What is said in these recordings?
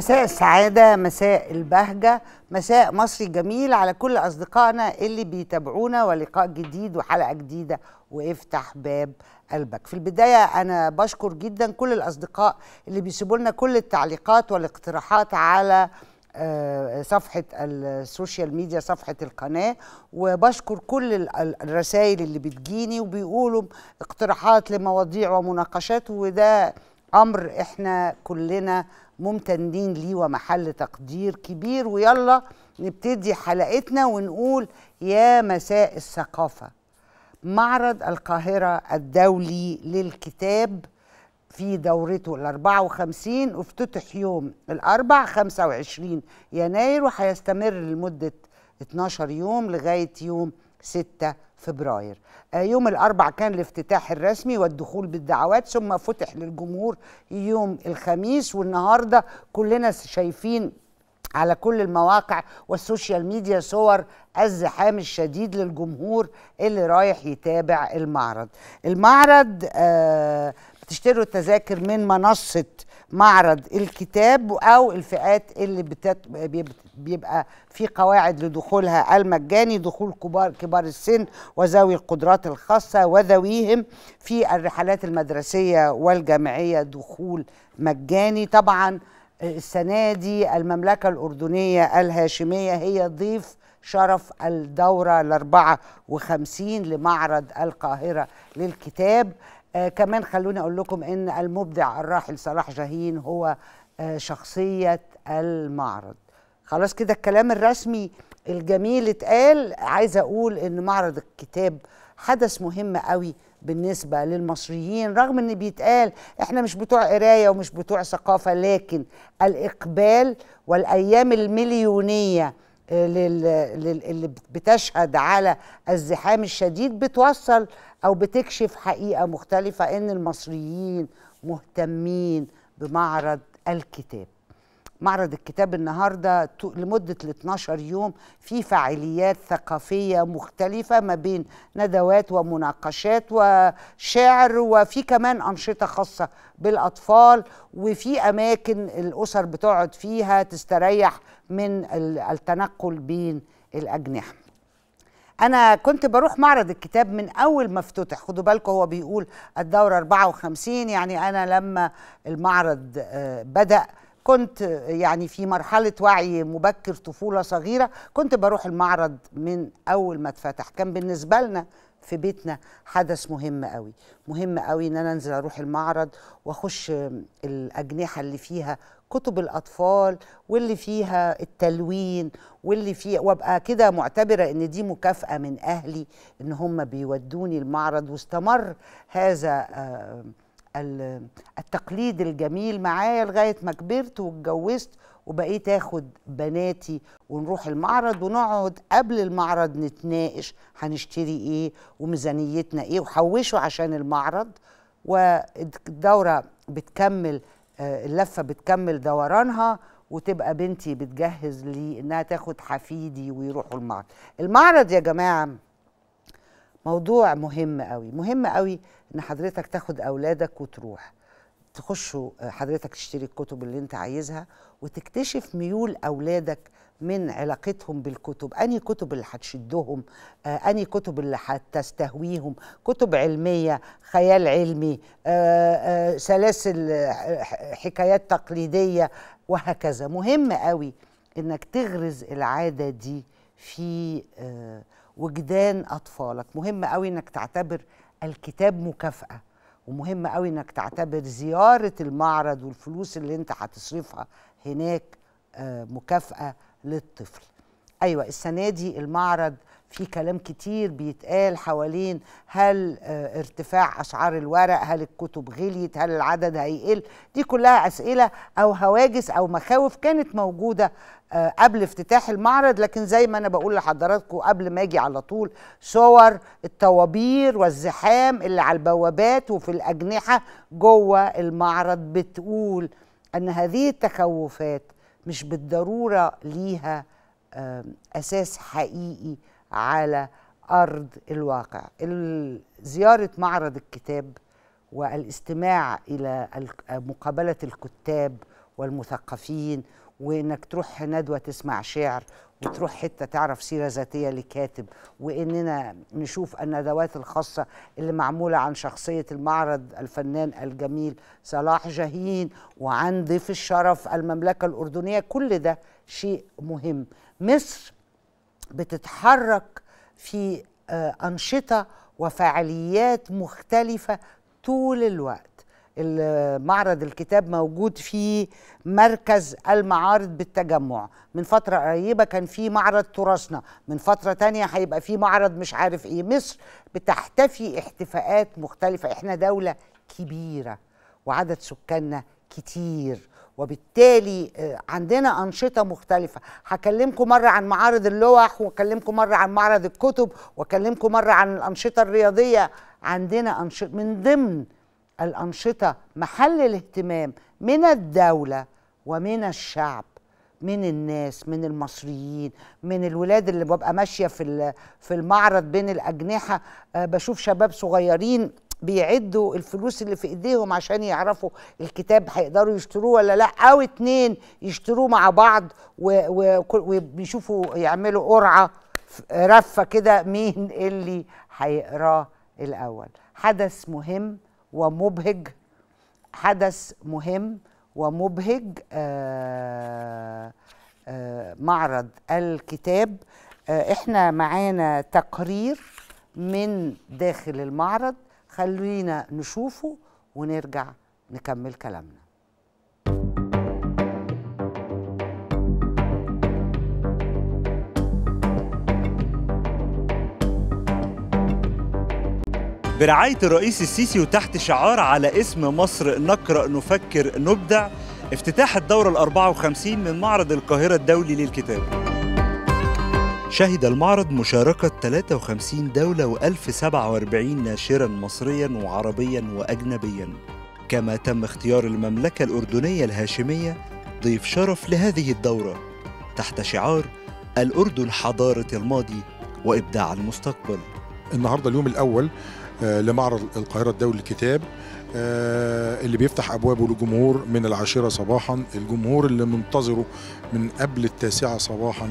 مساء السعادة مساء البهجة مساء مصري جميل على كل أصدقائنا اللي بيتابعونا ولقاء جديد وحلقة جديدة وافتح باب قلبك في البداية أنا بشكر جدا كل الأصدقاء اللي بيسيبوا لنا كل التعليقات والاقتراحات على آه، صفحة السوشيال ميديا صفحة القناة وبشكر كل الرسائل اللي بتجيني وبيقولوا اقتراحات لمواضيع ومناقشات وده أمر إحنا كلنا ممتنين ليه ومحل تقدير كبير ويلا نبتدي حلقتنا ونقول يا مساء الثقافة معرض القاهرة الدولي للكتاب في دورته ال 54 افتتح يوم الأربع 25 يناير وهيستمر لمدة 12 يوم لغاية يوم 6 فبراير آه، يوم الأربع كان الافتتاح الرسمي والدخول بالدعوات ثم فتح للجمهور يوم الخميس والنهاردة كلنا شايفين على كل المواقع والسوشيال ميديا صور الزحام الشديد للجمهور اللي رايح يتابع المعرض المعرض آه تشتروا التذاكر من منصه معرض الكتاب او الفئات اللي بتت... بيبقى في قواعد لدخولها المجاني دخول كبار كبار السن وذوي القدرات الخاصه وذويهم في الرحلات المدرسيه والجامعيه دخول مجاني طبعا السنه دي المملكه الاردنيه الهاشميه هي ضيف شرف الدورة ال 54 لمعرض القاهرة للكتاب آه كمان خلوني اقول لكم ان المبدع الراحل صلاح جاهين هو آه شخصيه المعرض خلاص كده الكلام الرسمي الجميل اتقال عايزه اقول ان معرض الكتاب حدث مهم قوي بالنسبه للمصريين رغم ان بيتقال احنا مش بتوع قرايه ومش بتوع ثقافه لكن الاقبال والايام المليونيه اللي بتشهد على الزحام الشديد بتوصل او بتكشف حقيقه مختلفه ان المصريين مهتمين بمعرض الكتاب معرض الكتاب النهارده لمده ال 12 يوم في فعاليات ثقافيه مختلفه ما بين ندوات ومناقشات وشعر وفي كمان انشطه خاصه بالاطفال وفي اماكن الاسر بتقعد فيها تستريح من التنقل بين الاجنحه انا كنت بروح معرض الكتاب من اول ما افتتح خدوا بالكم هو بيقول الدوره 54 يعني انا لما المعرض آه، بدا كنت يعني في مرحلة وعي مبكر طفولة صغيرة كنت بروح المعرض من أول ما اتفتح كان بالنسبة لنا في بيتنا حدث مهم قوي مهم قوي ان انا انزل اروح المعرض واخش الاجنحه اللي فيها كتب الاطفال واللي فيها التلوين واللي فيها وابقى كده معتبره ان دي مكافاه من اهلي ان هم بيودوني المعرض واستمر هذا آه التقليد الجميل معايا لغايه ما كبرت واتجوزت وبقيت اخد بناتي ونروح المعرض ونقعد قبل المعرض نتناقش هنشتري ايه وميزانيتنا ايه وحوشوا عشان المعرض والدوره بتكمل آه، اللفه بتكمل دورانها وتبقى بنتي بتجهز لي انها تاخد حفيدي ويروحوا المعرض المعرض يا جماعه موضوع مهم قوي مهم قوي ان حضرتك تاخد اولادك وتروح تخشوا آه، حضرتك تشتري الكتب اللي انت عايزها وتكتشف ميول اولادك من علاقتهم بالكتب انهي كتب اللي هتشدهم آه انهي كتب اللي هتستهويهم كتب علميه خيال علمي آه آه سلاسل آه، حكايات تقليديه وهكذا مهم قوي انك تغرز العاده دي في آه وجدان اطفالك مهم قوي انك تعتبر الكتاب مكافاه ومهم قوي انك تعتبر زياره المعرض والفلوس اللي انت هتصرفها هناك آه، مكافاه للطفل ايوه السنه دي المعرض في كلام كتير بيتقال حوالين هل آه، ارتفاع اسعار الورق هل الكتب غليت هل العدد هيقل دي كلها اسئله او هواجس او مخاوف كانت موجوده آه، قبل افتتاح المعرض لكن زي ما انا بقول لحضراتكم قبل ما اجي على طول صور الطوابير والزحام اللي على البوابات وفي الاجنحه جوه المعرض بتقول ان هذه التخوفات مش بالضروره ليها اساس حقيقي على أرض الواقع زيارة معرض الكتاب والاستماع إلى مقابلة الكتاب والمثقفين وإنك تروح ندوة تسمع شعر وتروح حته تعرف سيره ذاتيه لكاتب واننا نشوف الندوات الخاصه اللي معموله عن شخصيه المعرض الفنان الجميل صلاح جاهين وعن ضيف الشرف المملكه الاردنيه كل ده شيء مهم مصر بتتحرك في آه، أنشطة وفعاليات مختلفة طول الوقت معرض الكتاب موجود في مركز المعارض بالتجمع من فترة قريبة كان في معرض تراثنا من فترة تانية هيبقى في معرض مش عارف ايه مصر بتحتفي احتفاءات مختلفة احنا دولة كبيرة وعدد سكاننا كتير وبالتالي آه، عندنا أنشطة مختلفة هكلمكم مرة عن معارض اللوح وأكلمكم مرة عن معرض الكتب وأكلمكم مرة عن الأنشطة الرياضية عندنا أنشطة من ضمن الأنشطة محل الاهتمام من الدولة ومن الشعب من الناس من المصريين من الولاد اللي ببقى ماشيه في في المعرض بين الاجنحه آه، بشوف شباب صغيرين بيعدوا الفلوس اللي في ايديهم عشان يعرفوا الكتاب هيقدروا يشتروه ولا لا او اتنين يشتروه مع بعض وبيشوفوا يعملوا قرعه رفه كده مين اللي هيقراه الاول حدث مهم ومبهج حدث مهم ومبهج آآ آه، آآ آه، معرض الكتاب آه، احنا معانا تقرير من داخل المعرض خلينا نشوفه ونرجع نكمل كلامنا برعاية الرئيس السيسي وتحت شعار على اسم مصر نقرأ نفكر نبدع افتتاح الدورة الأربعة 54 من معرض القاهرة الدولي للكتاب شهد المعرض مشاركة 53 دولة و1047 ناشرا مصريا وعربيا وأجنبيا كما تم اختيار المملكة الأردنية الهاشمية ضيف شرف لهذه الدورة تحت شعار الأردن حضارة الماضي وإبداع المستقبل النهاردة اليوم الأول آه، لمعرض القاهرة الدولي للكتاب آه، اللي بيفتح ابوابه للجمهور من العاشره صباحا الجمهور اللي منتظره من قبل التاسعه صباحا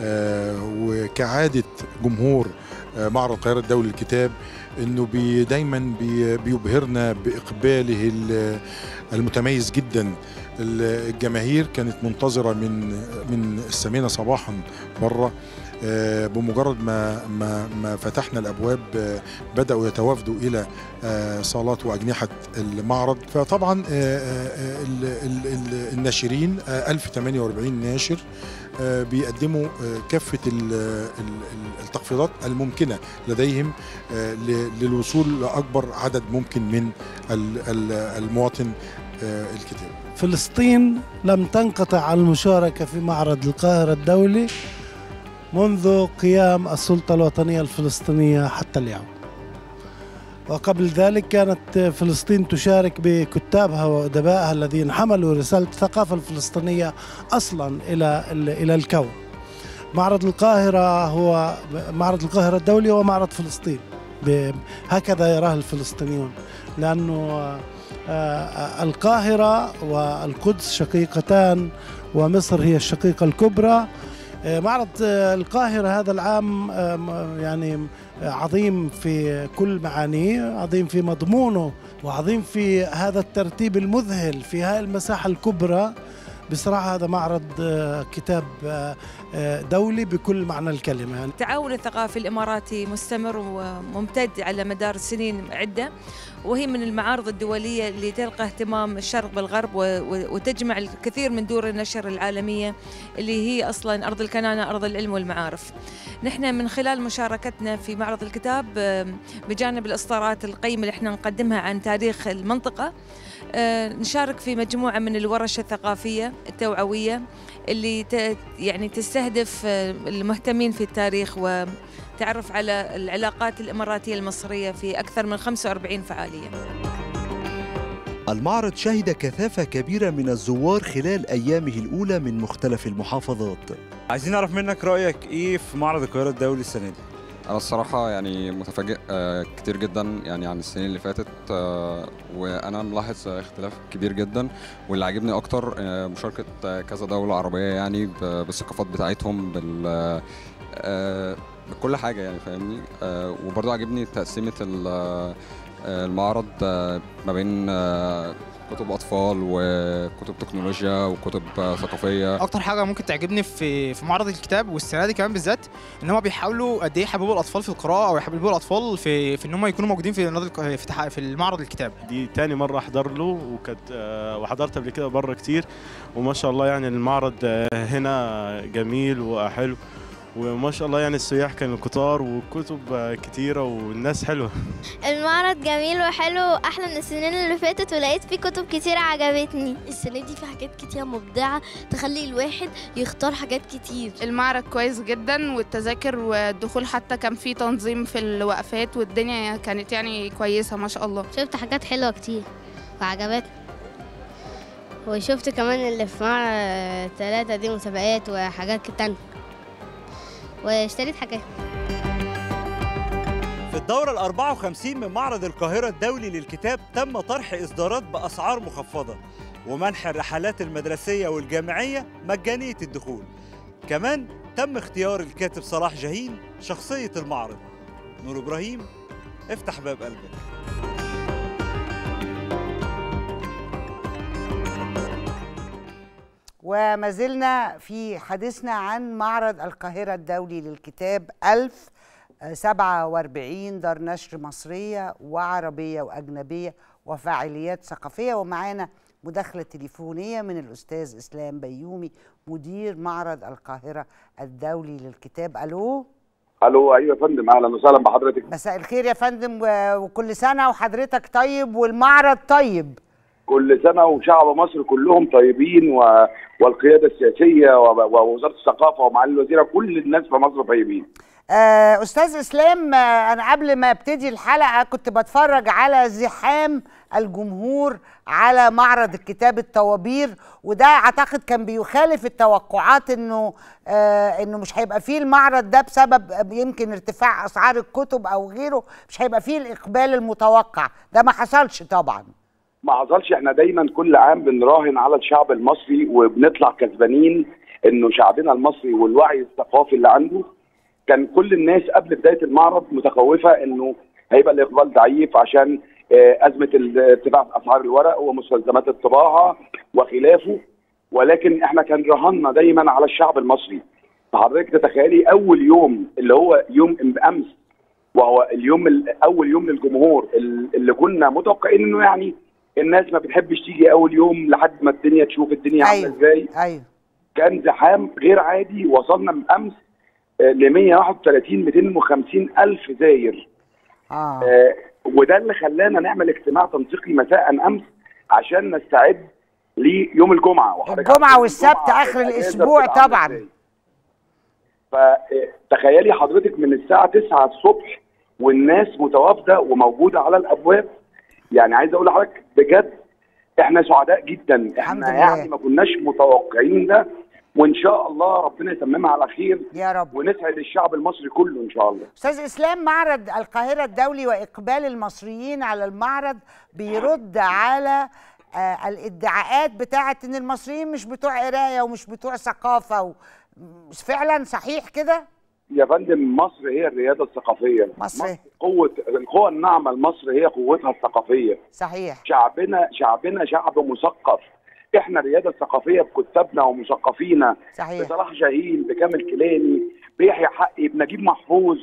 آه، وكعاده جمهور آه، معرض القاهره الدولي للكتاب انه بي دايما بي بيبهرنا باقباله المتميز جدا الجماهير كانت منتظره من من الثامنه صباحا بره آه، بمجرد ما ما ما فتحنا الابواب آه، بداوا يتوافدوا الى آه، صالات واجنحه المعرض فطبعا الناشرين 1048 ناشر بيقدموا كافة التخفيضات الممكنة لديهم للوصول لأكبر عدد ممكن من المواطن الكتاب فلسطين لم تنقطع عن المشاركة في معرض القاهرة الدولي منذ قيام السلطة الوطنية الفلسطينية حتى اليوم وقبل ذلك كانت فلسطين تشارك بكتابها وأدبائها الذين حملوا رسالة الثقافة الفلسطينية أصلا إلى إلى الكون معرض القاهرة هو معرض القاهرة الدولي ومعرض فلسطين هكذا يراه الفلسطينيون لأنه آه، آه، القاهرة والقدس شقيقتان ومصر هي الشقيقة الكبرى آه، معرض آه، القاهرة هذا العام آه، يعني عظيم في كل معانيه عظيم في مضمونه وعظيم في هذا الترتيب المذهل في هذه المساحة الكبرى بصراحة هذا معرض آه، كتاب آه، آه، دولي بكل معنى الكلمة يعني. التعاون الثقافي الإماراتي مستمر وممتد على مدار سنين عدة وهي من المعارض الدولية اللي تلقى اهتمام الشرق بالغرب وتجمع الكثير من دور النشر العالمية اللي هي أصلا أرض الكنانة أرض العلم والمعارف نحن من خلال مشاركتنا في معرض الكتاب بجانب الإصدارات القيمة اللي احنا نقدمها عن تاريخ المنطقة آه، نشارك في مجموعة من الورش الثقافية التوعوية اللي يعني تستهدف آه، المهتمين في التاريخ وتعرف على العلاقات الإماراتية المصرية في أكثر من 45 فعالية المعرض شهد كثافة كبيرة من الزوار خلال أيامه الأولى من مختلف المحافظات عايزين نعرف منك رأيك إيه في معرض القاهرة الدولي السنة دي انا الصراحه يعني متفاجئ آه، كتير جدا يعني عن السنين اللي فاتت آه، وانا ملاحظ اختلاف كبير جدا واللي عاجبني اكتر آه، مشاركه كذا دوله عربيه يعني بالثقافات بتاعتهم بال بكل حاجه يعني فاهمني وبرضه عاجبني تقسيمه المعرض آه، ما بين آه، كتب اطفال وكتب تكنولوجيا وكتب ثقافيه اكتر حاجه ممكن تعجبني في في معرض الكتاب والسنه دي كمان بالذات ان هم بيحاولوا قد ايه يحببوا الاطفال في القراءه او يحببوا الاطفال في في ان هم يكونوا موجودين في في في المعرض الكتاب دي تاني مره احضر له وكانت آه، وحضرت قبل كده بره كتير وما شاء الله يعني المعرض هنا جميل وحلو وما شاء الله يعني السياح كانوا كتار وكتب كتيره والناس حلوه المعرض جميل وحلو احلى من السنين اللي فاتت ولقيت فيه كتب كتيره عجبتني السنه دي في حاجات كتير مبدعه تخلي الواحد يختار حاجات كتير المعرض كويس جدا والتذاكر والدخول حتى كان فيه تنظيم في الوقفات والدنيا كانت يعني كويسه ما شاء الله شفت حاجات حلوه كتير وعجبتني وشفت كمان اللي في معرض ثلاثة دي مسابقات وحاجات تانية واشتريت حاجات في الدورة ال 54 من معرض القاهرة الدولي للكتاب تم طرح إصدارات بأسعار مخفضة ومنح الرحلات المدرسية والجامعية مجانية الدخول كمان تم اختيار الكاتب صلاح جاهين شخصية المعرض نور إبراهيم افتح باب قلبك وما زلنا في حديثنا عن معرض القاهرة الدولي للكتاب 1047 آه، دار نشر مصرية وعربية وأجنبية وفعاليات ثقافية ومعانا مداخلة تليفونية من الأستاذ إسلام بيومي مدير معرض القاهرة الدولي للكتاب ألو الو ايوه يا فندم اهلا وسهلا بحضرتك مساء الخير يا فندم وكل سنه وحضرتك طيب والمعرض طيب كل سنه وشعب مصر كلهم طيبين و... والقياده السياسيه و... ووزاره الثقافه ومعالي الوزيره كل الناس في مصر طيبين. آه استاذ اسلام آه، انا قبل ما ابتدي الحلقه كنت بتفرج على زحام الجمهور على معرض الكتاب الطوابير وده اعتقد كان بيخالف التوقعات انه آه انه مش هيبقى فيه المعرض ده بسبب يمكن ارتفاع اسعار الكتب او غيره مش هيبقى فيه الاقبال المتوقع ده ما حصلش طبعا ما حصلش احنا دايما كل عام بنراهن على الشعب المصري وبنطلع كسبانين انه شعبنا المصري والوعي الثقافي اللي عنده كان كل الناس قبل بدايه المعرض متخوفه انه هيبقى الاقبال ضعيف عشان آه، ازمه ارتفاع اسعار الورق ومستلزمات الطباعه وخلافه ولكن احنا كان رهاننا دايما على الشعب المصري فحضرتك تتخيلي اول يوم اللي هو يوم امس وهو اليوم اول يوم للجمهور اللي كنا متوقعين انه يعني الناس ما بتحبش تيجي اول يوم لحد ما الدنيا تشوف الدنيا عامله أيوة. ازاي ايوه كان زحام غير عادي وصلنا من امس آه، ل 131 250 الف زاير آه. آه وده اللي خلانا نعمل اجتماع تنسيقي مساء امس عشان نستعد ليوم الجمعه الجمعه والسبت اخر الاسبوع طبعا فتخيلي آه، حضرتك من الساعه 9 الصبح والناس متوافده وموجوده على الابواب يعني عايز اقول لحضرتك بجد احنا سعداء جدا احنا يعني ما كناش متوقعين ده وان شاء الله ربنا يتممها على خير يا رب ونسعد الشعب المصري كله ان شاء الله استاذ اسلام معرض القاهره الدولي واقبال المصريين على المعرض بيرد على آه الادعاءات بتاعه ان المصريين مش بتوع قرايه ومش بتوع ثقافه و... فعلا صحيح كده يا فندم مصر هي الرياده الثقافيه مصر, مصر قوه القوه الناعمه لمصر هي قوتها الثقافيه صحيح شعبنا شعبنا شعب مثقف احنا الرياده الثقافيه بكتابنا ومثقفينا صحيح بصلاح شاهين بكامل كلاني بيحيى حقي بنجيب محفوظ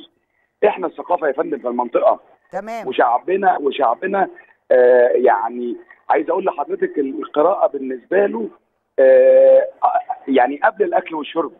احنا الثقافه يا فندم في المنطقه تمام وشعبنا وشعبنا آه يعني عايز اقول لحضرتك القراءه بالنسبه له آه يعني قبل الاكل والشرب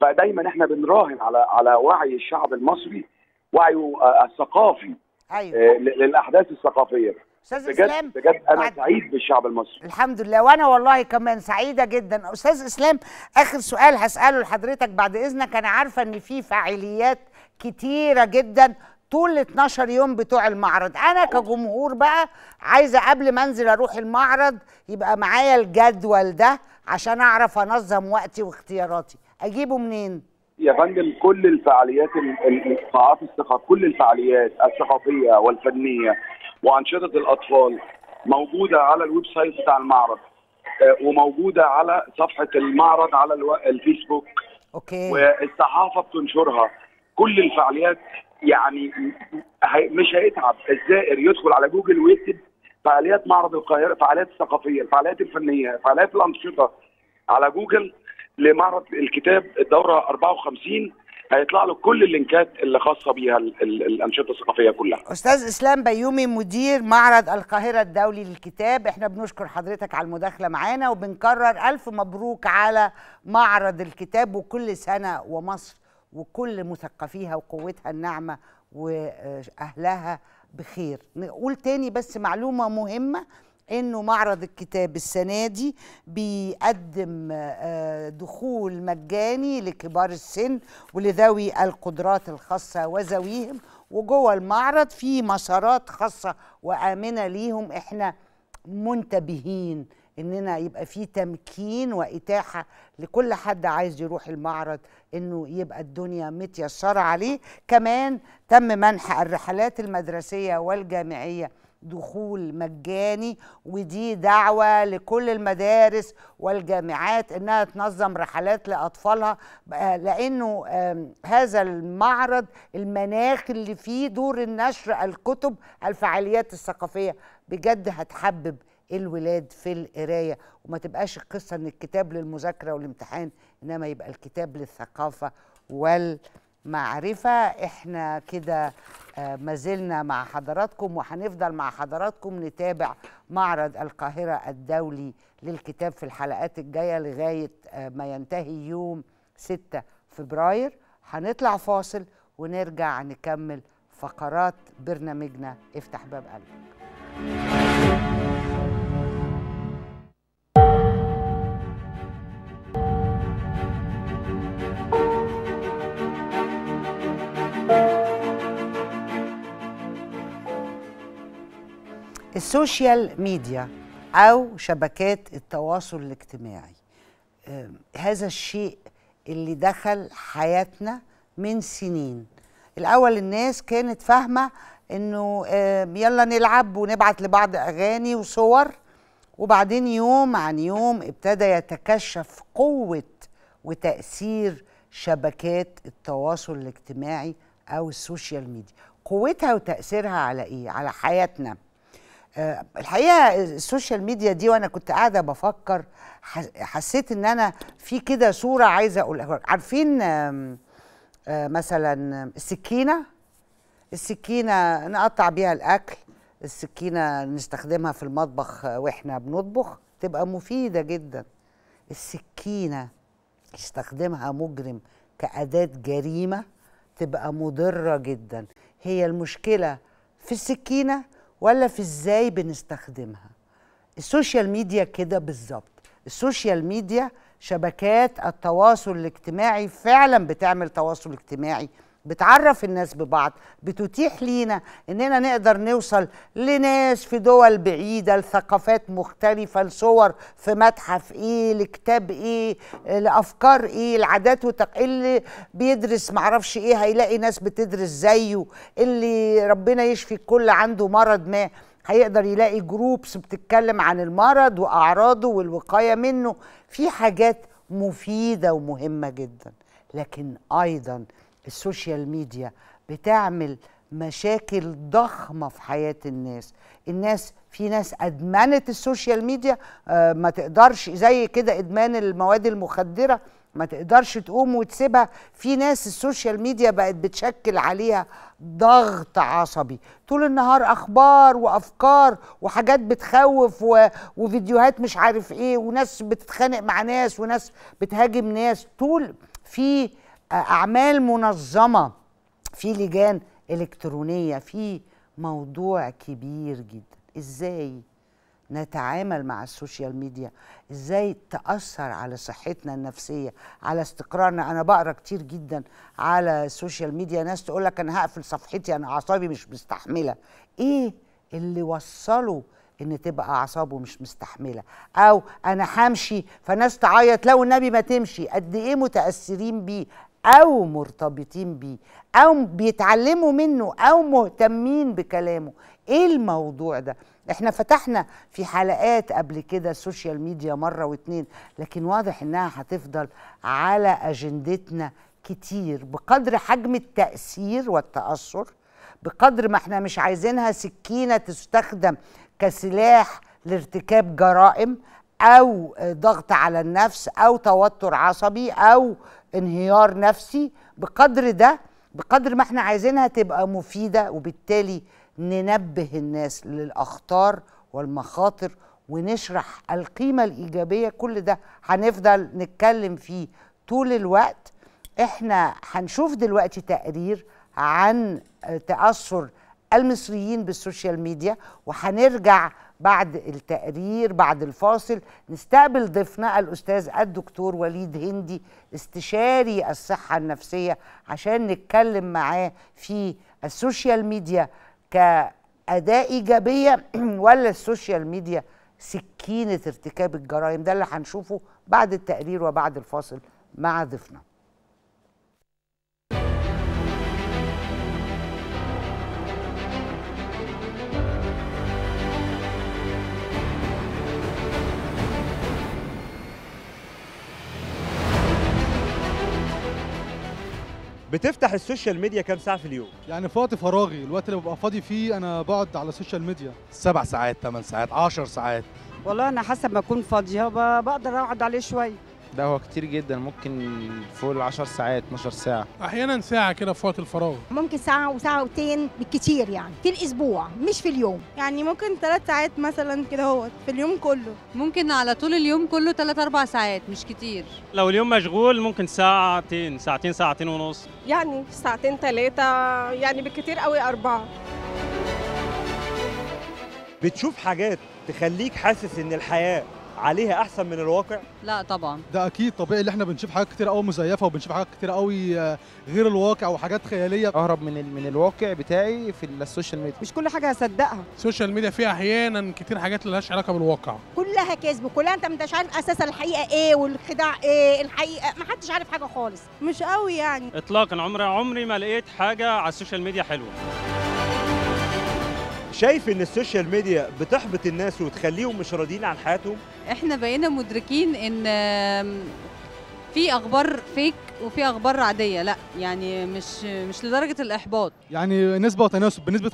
فدايما احنا بنراهن على على وعي الشعب المصري وعيه آه، الثقافي أيوة. آه، للاحداث الثقافيه استاذ بجد اسلام بجد انا بعد... سعيد بالشعب المصري الحمد لله وانا والله كمان سعيده جدا استاذ اسلام اخر سؤال هساله لحضرتك بعد اذنك انا عارفه ان في فعاليات كتيره جدا طول ال 12 يوم بتوع المعرض انا كجمهور بقى عايزه قبل ما انزل اروح المعرض يبقى معايا الجدول ده عشان اعرف انظم وقتي واختياراتي اجيبه منين يا فندم كل الفعاليات القاعات الثقافيه كل الفعاليات الثقافيه والفنيه وانشطه الاطفال موجوده على الويب سايت بتاع المعرض آه، وموجوده على صفحه المعرض على الفيسبوك اوكي والصحافه بتنشرها كل الفعاليات يعني مش هيتعب الزائر يدخل على جوجل ويكتب فعاليات معرض القاهره فعاليات الثقافيه الفعاليات الفنيه فعاليات الانشطه على جوجل لمعرض الكتاب الدوره 54 هيطلع له كل اللينكات اللي خاصه بيها الانشطه الثقافيه كلها. استاذ اسلام بيومي مدير معرض القاهره الدولي للكتاب، احنا بنشكر حضرتك على المداخله معانا وبنكرر الف مبروك على معرض الكتاب وكل سنه ومصر وكل مثقفيها وقوتها الناعمه واهلها بخير. نقول تاني بس معلومه مهمه انه معرض الكتاب السنه دي بيقدم آه، دخول مجاني لكبار السن ولذوي القدرات الخاصه وذويهم وجوه المعرض في مسارات خاصه وامنه ليهم احنا منتبهين اننا يبقى في تمكين واتاحه لكل حد عايز يروح المعرض انه يبقى الدنيا متيسره عليه كمان تم منح الرحلات المدرسيه والجامعيه دخول مجاني ودي دعوة لكل المدارس والجامعات انها تنظم رحلات لاطفالها آه، لانه هذا المعرض المناخ اللي فيه دور النشر الكتب الفعاليات الثقافية بجد هتحبب الولاد في القرايه وما تبقاش القصه ان الكتاب للمذاكره والامتحان انما يبقى الكتاب للثقافه وال معرفة احنا كده آه، ما زلنا مع حضراتكم وهنفضل مع حضراتكم نتابع معرض القاهرة الدولي للكتاب في الحلقات الجاية لغاية آه، ما ينتهي يوم 6 فبراير هنطلع فاصل ونرجع نكمل فقرات برنامجنا افتح باب قلبك السوشيال ميديا أو شبكات التواصل الاجتماعي هذا الشيء اللي دخل حياتنا من سنين الأول الناس كانت فاهمة إنه يلا نلعب ونبعت لبعض أغاني وصور وبعدين يوم عن يوم ابتدى يتكشف قوة وتأثير شبكات التواصل الاجتماعي أو السوشيال ميديا قوتها وتأثيرها على إيه؟ على حياتنا آه، الحقيقه السوشيال ميديا دي وانا كنت قاعده بفكر حسيت ان انا في كده صوره عايزه اقولها عارفين آه، مثلا السكينه السكينه نقطع بيها الاكل السكينه نستخدمها في المطبخ واحنا بنطبخ تبقى مفيده جدا السكينه يستخدمها مجرم كاداه جريمه تبقى مضره جدا هي المشكله في السكينه ولا في ازاي بنستخدمها السوشيال ميديا كده بالظبط السوشيال ميديا شبكات التواصل الاجتماعي فعلا بتعمل تواصل اجتماعي بتعرف الناس ببعض بتتيح لينا اننا نقدر نوصل لناس في دول بعيده لثقافات مختلفه لصور في متحف ايه لكتاب ايه لافكار ايه لعادات وتق اللي بيدرس معرفش ايه هيلاقي ناس بتدرس زيه اللي ربنا يشفي الكل عنده مرض ما هيقدر يلاقي جروبس بتتكلم عن المرض واعراضه والوقايه منه في حاجات مفيده ومهمه جدا لكن ايضا السوشيال ميديا بتعمل مشاكل ضخمة في حياة الناس الناس في ناس أدمنت السوشيال ميديا آه، ما تقدرش زي كده إدمان المواد المخدرة ما تقدرش تقوم وتسيبها في ناس السوشيال ميديا بقت بتشكل عليها ضغط عصبي طول النهار اخبار وافكار وحاجات بتخوف و... وفيديوهات مش عارف ايه وناس بتتخانق مع ناس وناس بتهاجم ناس طول في اعمال منظمه في لجان الكترونيه في موضوع كبير جدا ازاي نتعامل مع السوشيال ميديا ازاي تاثر على صحتنا النفسيه على استقرارنا انا بقرا كتير جدا على السوشيال ميديا ناس تقول لك انا هقفل صفحتي انا اعصابي مش مستحمله ايه اللي وصله ان تبقى اعصابه مش مستحمله او انا همشي فناس تعيط لو النبي ما تمشي قد ايه متاثرين بيه او مرتبطين بيه او بيتعلموا منه او مهتمين بكلامه ايه الموضوع ده احنا فتحنا في حلقات قبل كده السوشيال ميديا مره واتنين لكن واضح انها هتفضل على اجندتنا كتير بقدر حجم التاثير والتاثر بقدر ما احنا مش عايزينها سكينه تستخدم كسلاح لارتكاب جرائم او ضغط على النفس او توتر عصبي او انهيار نفسي بقدر ده بقدر ما احنا عايزينها تبقى مفيده وبالتالي ننبه الناس للاخطار والمخاطر ونشرح القيمه الايجابيه كل ده هنفضل نتكلم فيه طول الوقت احنا هنشوف دلوقتي تقرير عن تاثر المصريين بالسوشيال ميديا وهنرجع بعد التقرير بعد الفاصل نستقبل ضيفنا الاستاذ الدكتور وليد هندي استشاري الصحه النفسيه عشان نتكلم معاه في السوشيال ميديا كاداه ايجابيه ولا السوشيال ميديا سكينه ارتكاب الجرائم ده اللي هنشوفه بعد التقرير وبعد الفاصل مع ضيفنا بتفتح السوشيال ميديا كام ساعه في اليوم يعني في وقت فراغي الوقت اللي ببقى فاضي فيه انا بقعد على السوشيال ميديا سبع ساعات ثمان ساعات عشر ساعات والله انا حسب ما اكون فاضيه بقدر اقعد عليه شويه ده هو كتير جدا ممكن فوق ال 10 ساعات 12 ساعه احيانا ساعه كده في وقت الفراغ ممكن ساعه وساعه وتين بالكتير يعني في الاسبوع مش في اليوم يعني ممكن ثلاث ساعات مثلا كده هو في اليوم كله ممكن على طول اليوم كله ثلاث اربع ساعات مش كتير لو اليوم مشغول ممكن ساعتين ساعتين ساعتين ونص يعني ساعتين ثلاثه يعني بالكتير قوي اربعه بتشوف حاجات تخليك حاسس ان الحياه عليها احسن من الواقع لا طبعا ده اكيد طبيعي اللي احنا بنشوف حاجات كتير قوي مزيفه وبنشوف حاجات كتير قوي آه، غير الواقع وحاجات خياليه اهرب من من الواقع بتاعي في السوشيال ميديا مش كل حاجه هصدقها السوشيال ميديا فيها احيانا كتير حاجات لهاش علاقه بالواقع كلها كذب كلها انت ما انتش عارف اساسا الحقيقه ايه والخداع ايه الحقيقه ما حدش عارف حاجه خالص مش قوي يعني اطلاقا عمري عمري ما لقيت حاجه على السوشيال ميديا حلوه شايف ان السوشيال ميديا بتحبط الناس وتخليهم مش راضيين عن حياتهم احنا بقينا مدركين ان في اخبار فيك وفي اخبار عاديه لا يعني مش مش لدرجه الاحباط يعني نسبه وتناسب بنسبه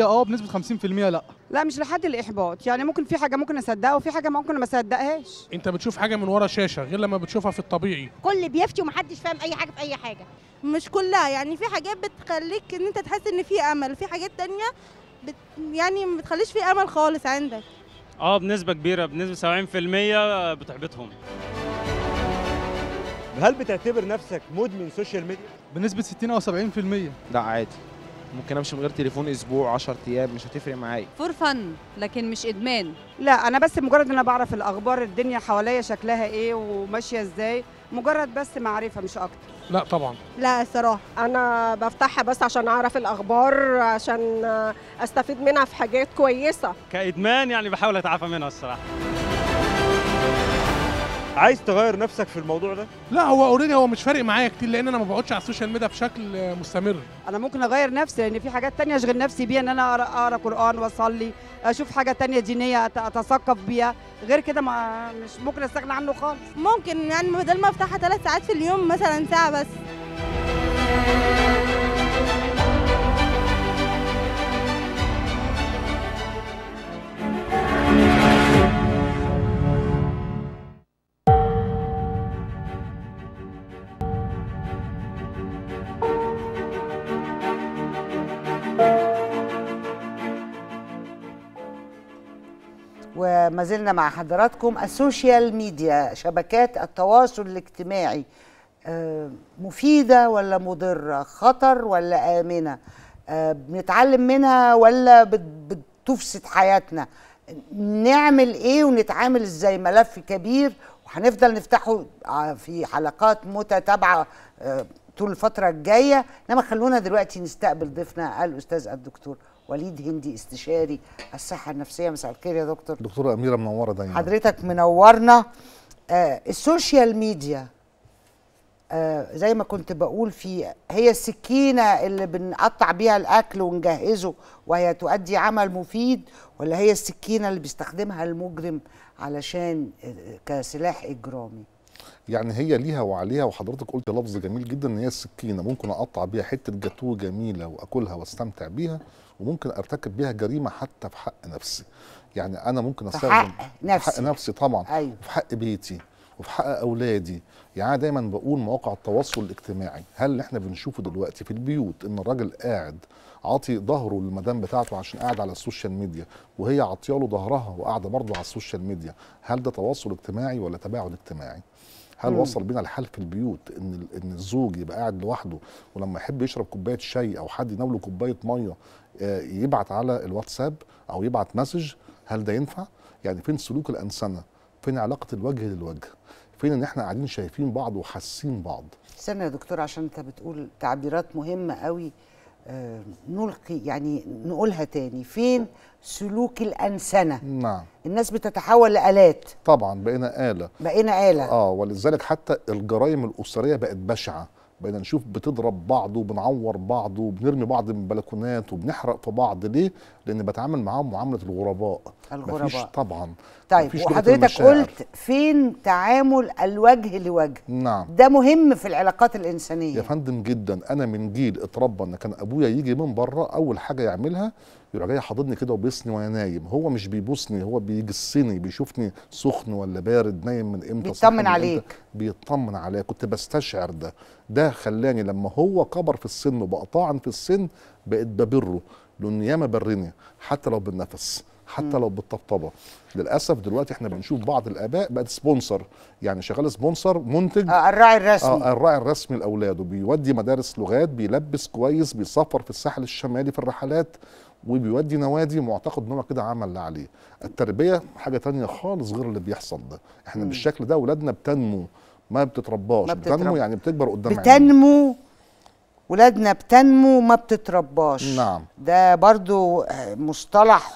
50% اه بنسبه 50% لا لا مش لحد الاحباط يعني ممكن في حاجه ممكن اصدقها وفي حاجه ممكن ما اصدقهاش انت بتشوف حاجه من ورا شاشه غير لما بتشوفها في الطبيعي كل بيفتي ومحدش فاهم اي حاجه في اي حاجه مش كلها يعني في حاجات بتخليك ان انت تحس ان في امل في حاجات تانية بت يعني ما بتخليش في امل خالص عندك اه بنسبه كبيره بنسبه 70% بتحبطهم هل بتعتبر نفسك مدمن سوشيال ميديا بنسبه 60 او 70% لا عادي ممكن امشي من غير تليفون اسبوع 10 ايام مش هتفرق معايا فور فن لكن مش ادمان لا انا بس مجرد ان انا بعرف الاخبار الدنيا حواليا شكلها ايه وماشيه ازاي مجرد بس معرفه مش اكتر لا طبعا لا الصراحه انا بفتحها بس عشان اعرف الاخبار عشان استفيد منها في حاجات كويسه كادمان يعني بحاول اتعافى منها الصراحه عايز تغير نفسك في الموضوع ده؟ لا هو اوريدي هو مش فارق معايا كتير لان انا ما بقعدش على السوشيال ميديا بشكل مستمر. انا ممكن اغير نفسي لان في حاجات تانية اشغل نفسي بيها ان انا اقرا قران واصلي، اشوف حاجه تانية دينيه اتثقف بيها، غير كده ما مش ممكن استغنى عنه خالص. ممكن يعني بدل ما افتحها ثلاث ساعات في اليوم مثلا ساعه بس. ما زلنا مع حضراتكم السوشيال ميديا شبكات التواصل الاجتماعي آه، مفيدة ولا مضرة خطر ولا آمنة آه، بنتعلم منها ولا بتفسد حياتنا نعمل ايه ونتعامل ازاي ملف كبير وهنفضل نفتحه آه، في حلقات متتابعة طول الفترة الجاية انما خلونا دلوقتي نستقبل ضيفنا الأستاذ الدكتور وليد هندي استشاري الصحه النفسيه مساء الخير يا دكتور دكتوره اميره منوره دايما حضرتك منورنا آه السوشيال ميديا آه زي ما كنت بقول في هي السكينه اللي بنقطع بيها الاكل ونجهزه وهي تؤدي عمل مفيد ولا هي السكينه اللي بيستخدمها المجرم علشان آه، كسلاح اجرامي يعني هي ليها وعليها وحضرتك قلت لفظ جميل جدا ان هي السكينه ممكن اقطع بيها حته جاتوه جميله واكلها واستمتع بيها وممكن ارتكب بيها جريمه حتى في حق نفسي يعني انا ممكن استخدم حق نفسي حق نفسي طبعا أيوة. وفي حق بيتي وفي حق اولادي يعني انا دايما بقول مواقع التواصل الاجتماعي هل اللي احنا بنشوفه دلوقتي في البيوت ان الراجل قاعد عاطي ظهره للمدام بتاعته عشان قاعد على السوشيال ميديا وهي عاطياله ظهرها وقاعده برضه على السوشيال ميديا هل ده تواصل اجتماعي ولا تباعد اجتماعي هل مم. وصل بينا الحال في البيوت ان ان الزوج يبقى قاعد لوحده ولما يحب يشرب كوبايه شاي او حد يناوله كوبايه ميه آه، يبعت على الواتساب او يبعت مسج هل ده ينفع يعني فين سلوك الانسنه فين علاقه الوجه للوجه فين ان احنا قاعدين شايفين بعض وحاسين بعض استنى يا دكتور عشان انت بتقول تعبيرات مهمه قوي آه، نلقي يعني نقولها تاني فين سلوك الانسنه نعم الناس بتتحول لالات طبعا بقينا اله بقينا اله اه ولذلك حتى الجرائم الاسريه بقت بشعه بقينا نشوف بتضرب بعض وبنعور بعض وبنرمي بعض من بلكونات وبنحرق في بعض ليه؟ لان بتعامل معاهم معامله الغرباء الغرباء مفيش طبعا طيب مفيش وحضرتك قلت فين تعامل الوجه لوجه نعم ده مهم في العلاقات الانسانيه يا فندم جدا انا من جيل اتربى ان كان ابويا يجي من بره اول حاجه يعملها يروح جاي حاضني كده وبيصني وانا نايم هو مش بيبوسني هو بيجسني بيشوفني سخن ولا بارد نايم من امتى بيطمن عليك إمتى بيطمن عليا كنت بستشعر ده ده خلاني لما هو كبر في السن وبقى طاعن في السن بقيت ببره ياما بالرنه حتى لو بالنفس حتى لو بالطبطبه للاسف دلوقتي احنا بنشوف بعض الاباء بقت سبونسر يعني شغال سبونسر منتج آه الراعي الرسمي آه الراعي الرسمي لاولاده بيودي مدارس لغات بيلبس كويس بيسافر في الساحل الشمالي في الرحلات وبيودي نوادي معتقد ان هو كده عمل اللي عليه التربيه حاجه تانية خالص غير اللي بيحصل ده احنا م. بالشكل ده اولادنا بتنمو ما بتترباش ما بتترب... بتنمو يعني بتكبر قدام بتنمو عيني. ولادنا بتنمو ما بتترباش نعم ده برضو مصطلح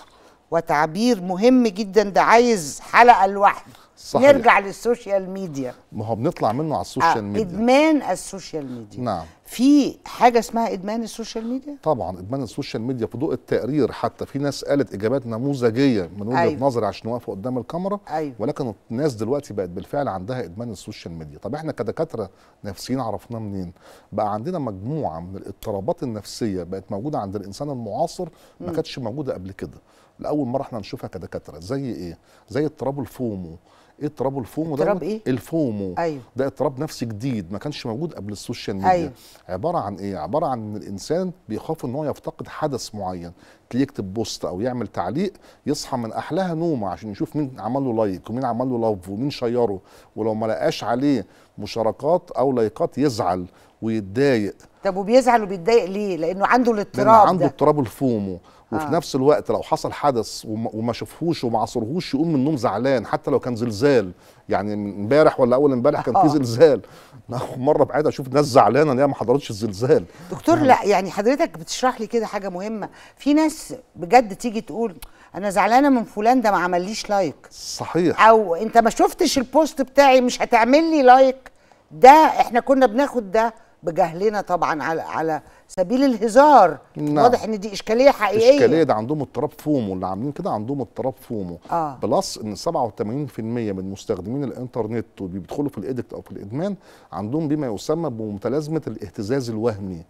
وتعبير مهم جدا ده عايز حلقه لوحده صحيح. نرجع للسوشيال ميديا ما هو بنطلع منه على السوشيال آه. ميديا ادمان السوشيال ميديا نعم في حاجه اسمها ادمان السوشيال ميديا طبعا ادمان السوشيال ميديا في ضوء التقرير حتى في ناس قالت اجابات نموذجيه من وجهه أيوة. نظري عشان واقفه قدام الكاميرا أيوة. ولكن الناس دلوقتي بقت بالفعل عندها ادمان السوشيال ميديا طب احنا كدكاتره نفسيين عرفناه منين بقى عندنا مجموعه من الاضطرابات النفسيه بقت موجوده عند الانسان المعاصر ما كانتش موجوده قبل كده لاول مره احنا نشوفها كدكاتره زي ايه زي اضطراب الفومو ايه اضطراب الفومو ده اضطراب ايه الفومو أيوه. ده اضطراب نفسي جديد ما كانش موجود قبل السوشيال ميديا أيوه. عباره عن ايه عباره عن ان الانسان بيخاف ان هو يفتقد حدث معين تلاقيه يكتب بوست او يعمل تعليق يصحى من احلاها نومه عشان يشوف مين عمل له لايك ومين عمل له لاف ومين شيره ولو ما لقاش عليه مشاركات او لايكات يزعل ويتضايق طب وبيزعل وبيتضايق ليه لانه عنده الاضطراب ده عنده اضطراب الفومو وفي آه. نفس الوقت لو حصل حدث وما شافهوش وما عصرهوش يقوم من النوم زعلان حتى لو كان زلزال يعني امبارح ولا اول امبارح كان آه. في زلزال مره بعيد اشوف ناس زعلانه ان هي ما حضرتش الزلزال دكتور يعني لا يعني حضرتك بتشرح لي كده حاجه مهمه في ناس بجد تيجي تقول انا زعلانه من فلان ده ما عمليش لايك صحيح او انت ما شفتش البوست بتاعي مش هتعمل لي لايك ده احنا كنا بناخد ده بجهلنا طبعا على على سبيل الهزار نعم. واضح ان دي اشكاليه حقيقيه اشكاليه ده عندهم اضطراب فومو اللي عاملين كده عندهم اضطراب فومو آه. بلس ان 87% من مستخدمين الانترنت واللي بيدخلوا في الادكت او في الادمان عندهم بما يسمى بمتلازمه الاهتزاز الوهمي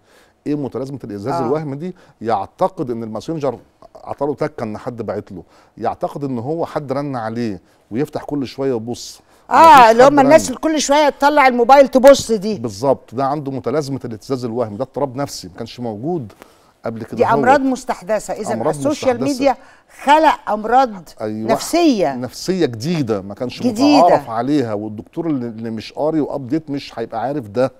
ايه متلازمه الاهتزاز آه. الوهمي دي يعتقد ان الماسنجر عطاله تكه ان حد بعت له يعتقد ان هو حد رن عليه ويفتح كل شويه يبص اه اللي هم الناس اللي كل شويه تطلع الموبايل تبص دي بالظبط ده عنده متلازمه الاهتزاز الوهمي ده اضطراب نفسي ما كانش موجود قبل كده دي امراض مستحدثه اذا السوشيال ميديا خلق امراض أيوة نفسيه نفسيه جديده ما كانش جديدة. متعارف عليها والدكتور اللي مش قاري وابديت مش هيبقى عارف ده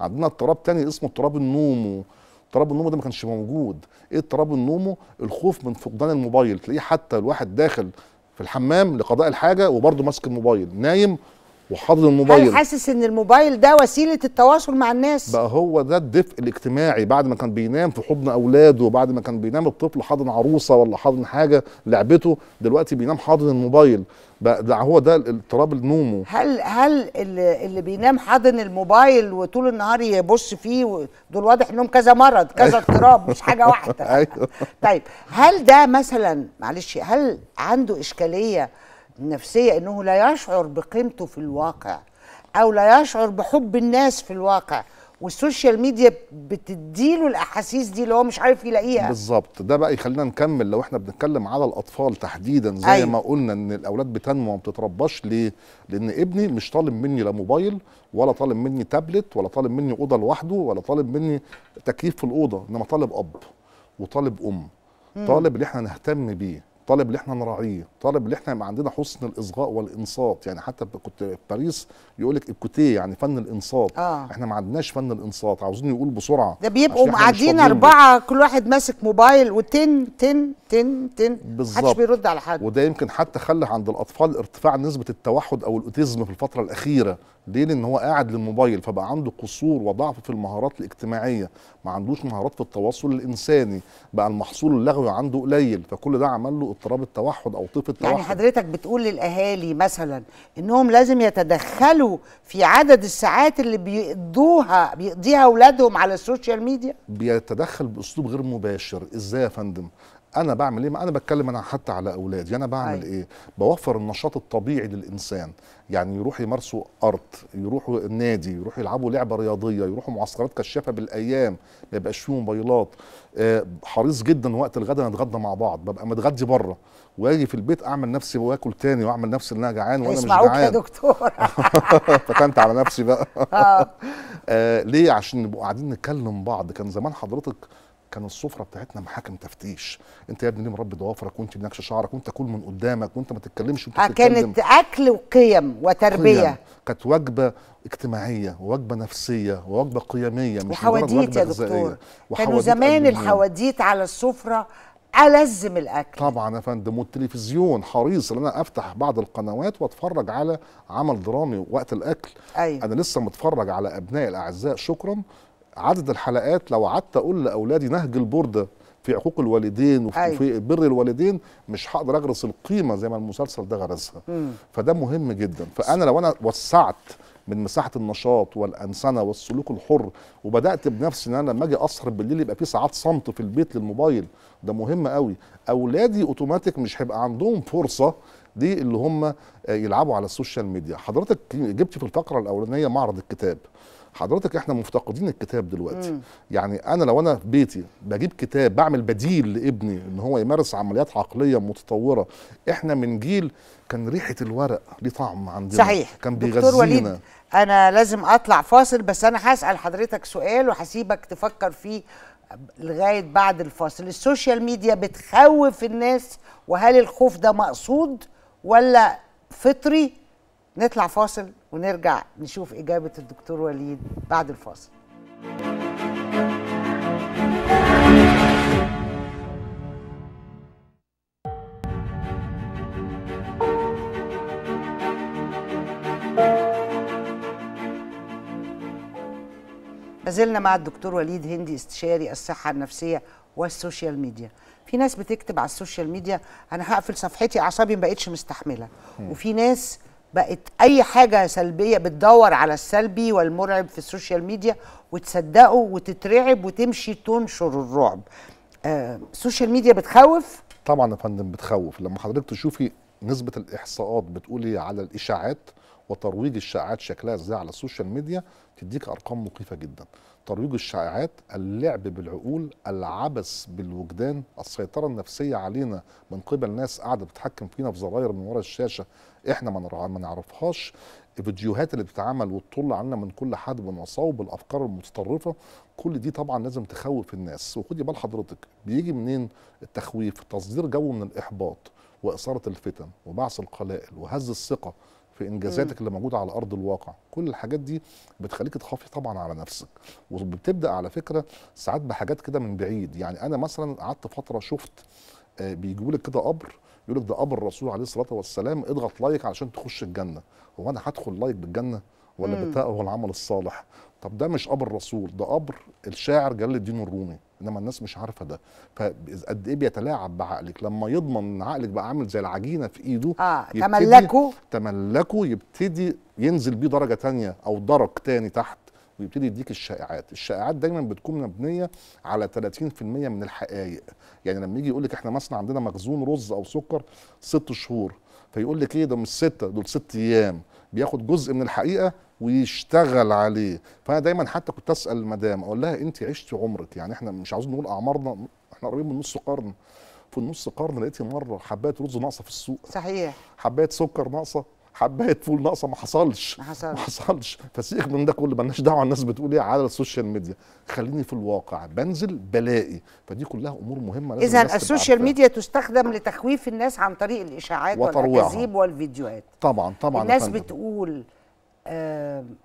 عندنا اضطراب تاني اسمه اضطراب النومو اضطراب النومو ده ما كانش موجود ايه اضطراب النومو الخوف من فقدان الموبايل تلاقيه حتى الواحد داخل في الحمام لقضاء الحاجه وبرضه ماسك الموبايل نايم وحظر الموبايل هل حاسس ان الموبايل ده وسيله التواصل مع الناس بقى هو ده الدفء الاجتماعي بعد ما كان بينام في حضن اولاده وبعد ما كان بينام الطفل حاضن عروسه ولا حاضن حاجه لعبته دلوقتي بينام حاضن الموبايل بقى ده هو ده اضطراب نومه هل هل اللي, بينام حاضن الموبايل وطول النهار يبص فيه دول واضح انهم كذا مرض كذا أيوه. اضطراب مش حاجه واحده ايوه طيب هل ده مثلا معلش هل عنده اشكاليه النفسيه انه لا يشعر بقيمته في الواقع او لا يشعر بحب الناس في الواقع والسوشيال ميديا بتديله الاحاسيس دي اللي هو مش عارف يلاقيها بالظبط ده بقى يخلينا نكمل لو احنا بنتكلم على الاطفال تحديدا زي أيوة. ما قلنا ان الاولاد بتنمو وما بتترباش ليه لان ابني مش طالب مني لا موبايل ولا طالب مني تابلت ولا طالب مني اوضه لوحده ولا طالب مني تكييف في الاوضه انما طالب اب وطالب ام طالب اللي احنا نهتم بيه طالب اللي احنا نراعيه طالب اللي احنا يبقى عندنا حسن الاصغاء والانصات يعني حتى كنت في باريس يقول لك الكوتي يعني فن الانصات آه. احنا ما عندناش فن الانصات عاوزين يقول بسرعه ده بيبقوا قاعدين اربعه كل واحد ماسك موبايل وتن تن تن تن بالظبط محدش بيرد على حد وده يمكن حتى خلى عند الاطفال ارتفاع نسبه التوحد او الاوتيزم في الفتره الاخيره ليه لان هو قاعد للموبايل فبقى عنده قصور وضعف في المهارات الاجتماعيه ما عندوش مهارات في التواصل الانساني بقى المحصول اللغوي عنده قليل فكل ده عمل له اضطراب التوحد او طيف يعني التوحد يعني حضرتك بتقول للاهالي مثلا انهم لازم يتدخلوا في عدد الساعات اللي بيقضوها بيقضيها اولادهم على السوشيال ميديا بيتدخل باسلوب غير مباشر ازاي يا فندم انا بعمل ايه ما انا بتكلم انا حتى على اولادي انا بعمل أي. أيوة. ايه بوفر النشاط الطبيعي للانسان يعني يروح يمارسوا ارت يروحوا النادي يروحوا يلعبوا لعبه رياضيه يروحوا معسكرات كشافه بالايام ما يبقاش فيه موبايلات أه حريص جدا وقت الغداء نتغدى مع بعض ببقى متغدي بره واجي في البيت اعمل نفسي واكل تاني واعمل نفسي ان انا جعان وانا مش جعان يا دكتور فكنت على نفسي بقى آه, آه، ليه عشان نبقى قاعدين نتكلم بعض كان زمان حضرتك كان السفره بتاعتنا محاكم تفتيش انت يا ابني ليه مربي ضوافرك وانت بنكش شعرك وانت كل من قدامك وانت ما تتكلمش وانت كانت اكل وقيم وتربيه كانت وجبه اجتماعيه ووجبه نفسيه ووجبه قيميه مش وحواديت يا دكتور كانوا زمان الحواديت على السفره ألزم الأكل طبعا يا فندم والتلفزيون حريص إن أنا أفتح بعض القنوات وأتفرج على عمل درامي وقت الأكل أيوة. أنا لسه متفرج على أبنائي الأعزاء شكرا عدد الحلقات لو قعدت اقول لاولادي نهج البورده في حقوق الوالدين وفي أي. أيوة. بر الوالدين مش هقدر اغرس القيمه زي ما المسلسل ده غرسها فده مهم جدا فانا لو انا وسعت من مساحه النشاط والانسنه والسلوك الحر وبدات بنفسي ان انا لما اجي اسهر بالليل يبقى في ساعات صمت في البيت للموبايل ده مهم قوي اولادي اوتوماتيك مش هيبقى عندهم فرصه دي اللي هم يلعبوا على السوشيال ميديا حضرتك جبت في الفقره الاولانيه معرض الكتاب حضرتك احنا مفتقدين الكتاب دلوقتي مم. يعني انا لو انا في بيتي بجيب كتاب بعمل بديل لابني ان هو يمارس عمليات عقليه متطوره احنا من جيل كان ريحه الورق ليه طعم عندنا صحيح كان بيغذينا دكتور وليد انا لازم اطلع فاصل بس انا هسال حضرتك سؤال وهسيبك تفكر فيه لغايه بعد الفاصل السوشيال ميديا بتخوف الناس وهل الخوف ده مقصود ولا فطري نطلع فاصل ونرجع نشوف إجابة الدكتور وليد بعد الفاصل زلنا مع الدكتور وليد هندي استشاري الصحة النفسية والسوشيال ميديا في ناس بتكتب على السوشيال ميديا انا هقفل صفحتي اعصابي ما بقتش مستحمله وفي ناس بقت اي حاجه سلبيه بتدور على السلبي والمرعب في السوشيال ميديا وتصدقه وتترعب وتمشي تنشر الرعب آه، السوشيال ميديا بتخوف طبعا يا فندم بتخوف لما حضرتك تشوفي نسبه الاحصاءات بتقولي على الاشاعات وترويج الشائعات شكلها ازاي على السوشيال ميديا تديك ارقام مخيفه جدا ترويج الشائعات اللعب بالعقول العبث بالوجدان السيطره النفسيه علينا من قبل ناس قاعده بتتحكم فينا بزراير من ورا الشاشه احنا ما نعرفهاش الفيديوهات اللي بتتعمل وتطل علينا من كل حد بنصاوب الافكار المتطرفه كل دي طبعا لازم تخوف الناس وخدي بال حضرتك بيجي منين التخويف تصدير جو من الاحباط واثاره الفتن وبعث القلائل وهز الثقه في انجازاتك اللي موجوده على ارض الواقع كل الحاجات دي بتخليك تخافي طبعا على نفسك وبتبدا على فكره ساعات بحاجات كده من بعيد يعني انا مثلا قعدت فتره شفت آه، بيجيبوا لك كده قبر يقول لك ده قبر الرسول عليه الصلاه والسلام اضغط لايك علشان تخش الجنه هو انا هدخل لايك بالجنه ولا هو العمل الصالح طب ده مش قبر الرسول ده قبر الشاعر جلال الدين الرومي انما الناس مش عارفه ده فقد ايه بيتلاعب بعقلك لما يضمن ان عقلك بقى عامل زي العجينه في ايده اه تملكه تملكه يبتدي ينزل بيه درجه تانية او درج تاني تحت ويبتدي يديك الشائعات، الشائعات دايما بتكون مبنيه على 30% من الحقائق، يعني لما يجي يقول لك احنا مثلا عندنا مخزون رز او سكر ست شهور فيقول لك ايه ده مش سته دول ست ايام بياخد جزء من الحقيقه ويشتغل عليه فانا دايما حتى كنت اسال المدام اقول لها انت عشتي عمرك يعني احنا مش عاوزين نقول اعمارنا احنا قريبين من نص قرن في النص قرن لقيتي مره حبايه رز ناقصه في السوق صحيح حبايه سكر ناقصه حبايه فول ناقصه ما حصلش ما حصلش ما حصلش من ده كله مالناش دعوه الناس بتقول ايه على السوشيال ميديا خليني في الواقع بنزل بلاقي فدي كلها امور مهمه لازم اذا السوشيال ميديا تستخدم لتخويف الناس عن طريق الاشاعات والتكذيب والفيديوهات طبعا طبعا الناس بتقول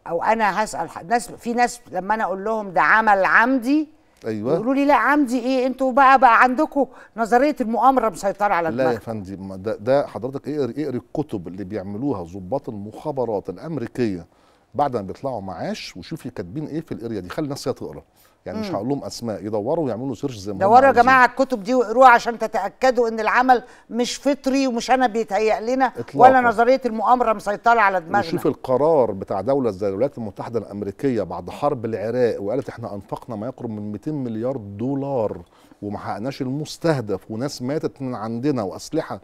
او انا هسال ناس في ناس لما انا اقول لهم ده عمل عمدي ايوه يقولوا لي لا عمدي ايه انتوا بقى بقى عندكم نظريه المؤامره مسيطره على دماغ. لا يا فندم ده, ده حضرتك اقري اقري الكتب اللي بيعملوها ضباط المخابرات الامريكيه بعد ما بيطلعوا معاش وشوفي كاتبين ايه في الاريا دي خلي الناس تقرا يعني مش هقول لهم اسماء يدوروا ويعملوا سيرش زي ما دوروا يا جماعه على الكتب دي واقروها عشان تتاكدوا ان العمل مش فطري ومش انا بيتهيأ لنا إطلاقا. ولا نظريه المؤامره مسيطره على دماغنا شوف القرار بتاع دوله زي الولايات المتحده الامريكيه بعد حرب العراق وقالت احنا انفقنا ما يقرب من 200 مليار دولار وما حققناش المستهدف وناس ماتت من عندنا واسلحه